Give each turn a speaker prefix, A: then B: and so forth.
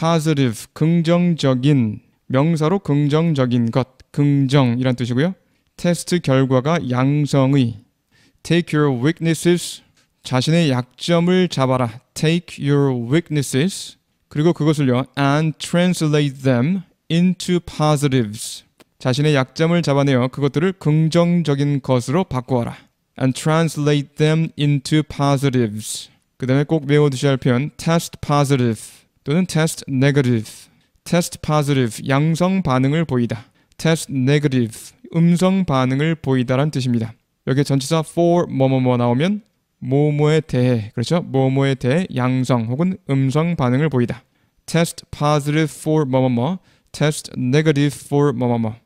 A: positive 긍정적인 명사로 긍정적인 것 긍정이란 뜻이고요. 테스트 결과가 양성의 take your weaknesses 자신의 약점을 잡아라 take your weaknesses 그리고 그것을요 and translate them into positives 자신의 약점을 잡아내어 그것들을 긍정적인 것으로 바꾸어라 and translate them into positives 그 다음에 꼭 외워두셔야 할 표현 test positive 또는 test negative, test positive 양성 반응을 보이다. test negative 음성 반응을 보이다란 뜻입니다. 여기 전치사 for 뭐뭐뭐 나오면 뭐뭐에 대해 그렇죠? 뭐뭐에 대해 양성 혹은 음성 반응을 보이다. test positive for 뭐뭐뭐, test negative for 뭐뭐뭐.